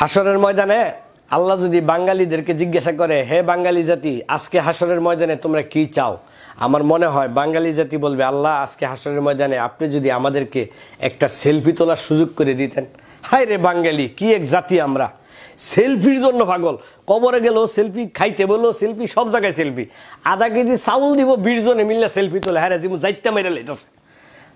হাসরের ময়দানে আল্লাহ যদি বাঙালিদেরকে জিজ্ঞাসা করে হে বাঙালি জাতি আজকে হাসরের ময়দানে তোমরা কি চাও আমার মনে হয় বাঙালি জাতি বলবে আল্লাহ আজকে হাসরের ময়দানে আপনি যদি আমাদেরকে একটা সেলফি তোলার সুযোগ করে দিতেন হায় রে বাঙালি কি এক জাতি আমরা সেলফির জন্য পাগল কবরে গেল সেলফি খাইতে বললো সেলফি সব জায়গায় সেলফি আধা কেজি চাউল দিব বিশ জনে মিললে সেলফি তোলে হ্যাঁ যেমন যাইতে মেরে লেতেছে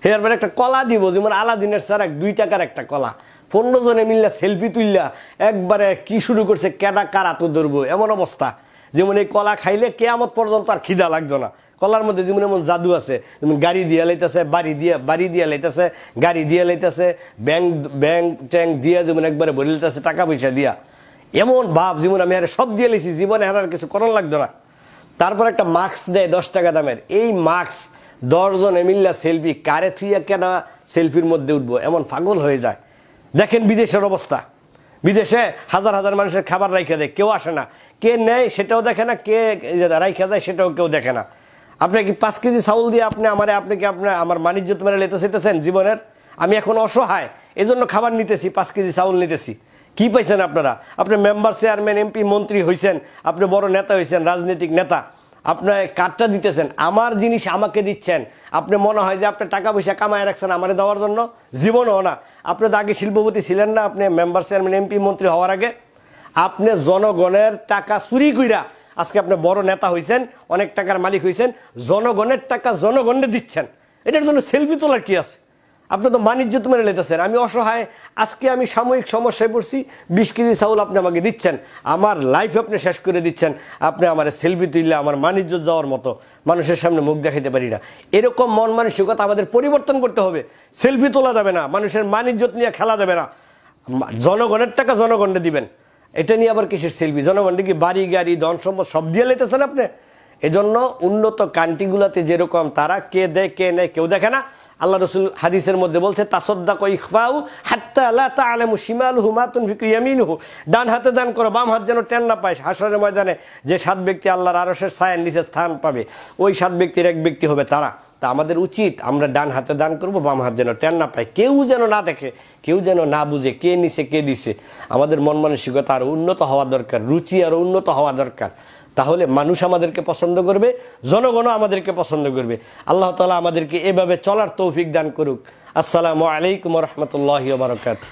হেয়ার একটা কলা দিব যেমন আলাদিনের স্যার এক দুই টাকার একটা কলা পনেরো জনে মিললা সেলফি তুললা একবারে কি শুরু করছে কেডা কারা তো ধরবো এমন অবস্থা যেমন এই কলা খাইলে কেয়ামত পর্যন্ত আর খিদা লাগতো না কলার মধ্যে যেমন এমন জাদু আছে যেমন গাড়ি দিয়া লাইতেছে বাড়ি দিয়া বাড়ি দিয়া লাইতেছে গাড়ি দিয়া লাইতেছে ব্যাংক ব্যাংক ট্যাঙ্ক দিয়া যেমন একবারে ভরে লাইতেছে টাকা পয়সা দিয়া এমন ভাব যেমন আমি আর সব দিয়ে লিছি জীবনে হারার কিছু করার লাগতো না তারপর একটা মাস্ক দেয় দশ টাকা দামের এই মাস্ক দশজন এমিল্লা সেলফি কারে থুইয়া কেনা সেলফির মধ্যে উঠবো এমন পাগল হয়ে যায় দেখেন বিদেশের অবস্থা বিদেশে হাজার হাজার মানুষের খাবার রাইখা দেয় কেউ আসে না কে নেয় সেটাও দেখে না কে রাইখা যায় সেটাও কেউ দেখে না আপনি কি পাঁচ কেজি চাউল দিয়ে আপনি আমার আপনি কি আপনার আমার বাণিজ্য তোমার লেতে সেতেছেন জীবনের আমি এখন অসহায় এজন্য খাবার নিতেছি পাঁচ কেজি চাউল নিতেছি কি পাইছেন আপনারা আপনি মেম্বার চেয়ারম্যান এমপি মন্ত্রী হয়েছেন আপনি বড় নেতা হয়েছেন রাজনৈতিক নেতা আপনার কার্ডটা দিতেছেন আমার জিনিস আমাকে দিচ্ছেন আপনি মনে হয় যে আপনি টাকা পয়সা কামায় রাখছেন আমার দেওয়ার জন্য জীবনও না আপনি তো আগে শিল্পপতি ছিলেন না আপনি মেম্বার চেয়ারম্যান এমপি মন্ত্রী হওয়ার আগে আপনি জনগণের টাকা চুরি কইরা আজকে আপনি বড় নেতা হয়েছেন অনেক টাকার মালিক হয়েছেন জনগণের টাকা জনগণে দিচ্ছেন এটার জন্য সেলফি তোলার কি আছে আপনি তো বাণিজ্যত মেনে নিতেছেন আমি অসহায় আজকে আমি সাময়িক সমস্যায় পড়ছি বিশ কেজি চাউল আপনি আমাকে দিচ্ছেন আমার লাইফ আপনি শেষ করে দিচ্ছেন আপনি আমার সেলফি তুললে আমার বাণিজ্য যাওয়ার মতো মানুষের সামনে মুখ দেখাইতে পারি না এরকম মন মানসিকতা আমাদের পরিবর্তন করতে হবে সেলফি তোলা যাবে না মানুষের বাণিজ্যত নিয়ে খেলা যাবে না জনগণের টাকা জনগণে দিবেন এটা নিয়ে আবার কিসের সেলফি জনগণে কি বাড়ি গাড়ি ধন সম্পদ সব দিয়ে লেতেছেন আপনি এজন্য উন্নত কান্ট্রিগুলোতে যেরকম তারা কে দেয় কে নেয় কেউ দেখে না আল্লাহ রসুল হাদিসের মধ্যে বলছে তাসদ্দাক ইফাউ হাত্তা আল্লাহ তা আলেমু হু মাতুন ফিকুয়ামিন হু ডান হাতে দান করো বাম হাত যেন টেন না পায় হাসরের ময়দানে যে সাত ব্যক্তি আল্লাহর আরসের সায়ের নিচে স্থান পাবে ওই সাত ব্যক্তির এক ব্যক্তি হবে তারা তা আমাদের উচিত আমরা ডান হাতে দান করব বাম হাত যেন টেন না পায় কেউ যেন না দেখে কেউ যেন না বুঝে কে নিছে কে দিছে আমাদের মন মানসিকতা আরও উন্নত হওয়া দরকার রুচি আরও উন্নত হওয়া দরকার তাহলে মানুষ আমাদেরকে পছন্দ করবে জনগণও আমাদেরকে পছন্দ করবে আল্লাহ তালা আমাদেরকে এভাবে চলার তো توفيق دان كروك السلام عليكم ورحمة الله وبركاته